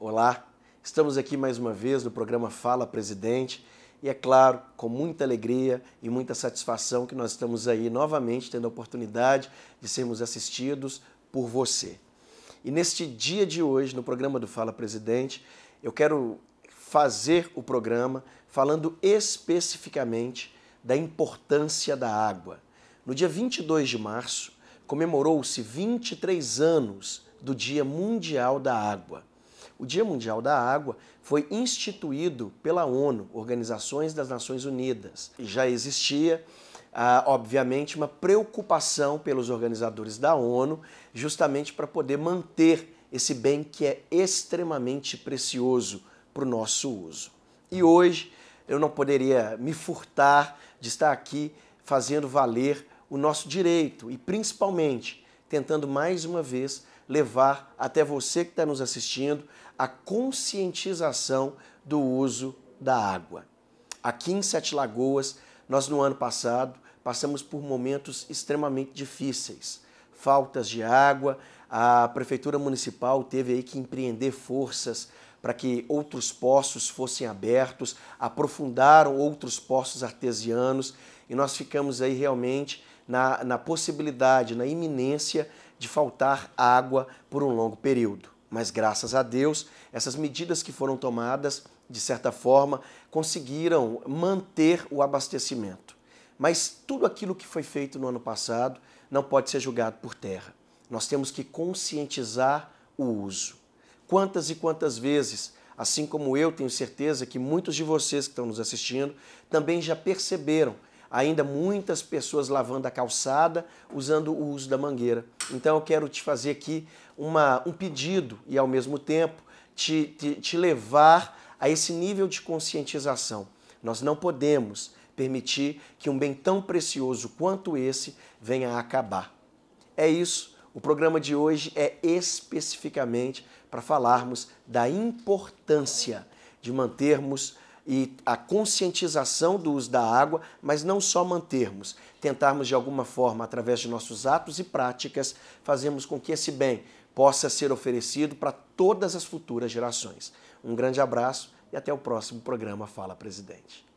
Olá, estamos aqui mais uma vez no programa Fala Presidente e é claro, com muita alegria e muita satisfação que nós estamos aí novamente tendo a oportunidade de sermos assistidos por você. E neste dia de hoje, no programa do Fala Presidente, eu quero fazer o programa falando especificamente da importância da água. No dia 22 de março, comemorou-se 23 anos do Dia Mundial da Água. O Dia Mundial da Água foi instituído pela ONU, Organizações das Nações Unidas. Já existia, ah, obviamente, uma preocupação pelos organizadores da ONU, justamente para poder manter esse bem que é extremamente precioso para o nosso uso. E hoje eu não poderia me furtar de estar aqui fazendo valer o nosso direito e, principalmente, tentando mais uma vez levar até você que está nos assistindo a conscientização do uso da água. Aqui em Sete Lagoas, nós no ano passado passamos por momentos extremamente difíceis. Faltas de água, a prefeitura municipal teve aí que empreender forças para que outros poços fossem abertos, aprofundaram outros poços artesianos e nós ficamos aí realmente na, na possibilidade, na iminência de faltar água por um longo período. Mas graças a Deus, essas medidas que foram tomadas, de certa forma, conseguiram manter o abastecimento. Mas tudo aquilo que foi feito no ano passado não pode ser julgado por terra. Nós temos que conscientizar o uso. Quantas e quantas vezes, assim como eu, tenho certeza que muitos de vocês que estão nos assistindo também já perceberam ainda muitas pessoas lavando a calçada usando o uso da mangueira. Então eu quero te fazer aqui uma, um pedido e ao mesmo tempo te, te, te levar a esse nível de conscientização. Nós não podemos permitir que um bem tão precioso quanto esse venha a acabar. É isso. O programa de hoje é especificamente para falarmos da importância de mantermos e a conscientização do uso da água, mas não só mantermos, tentarmos de alguma forma, através de nossos atos e práticas, fazermos com que esse bem possa ser oferecido para todas as futuras gerações. Um grande abraço e até o próximo programa Fala Presidente.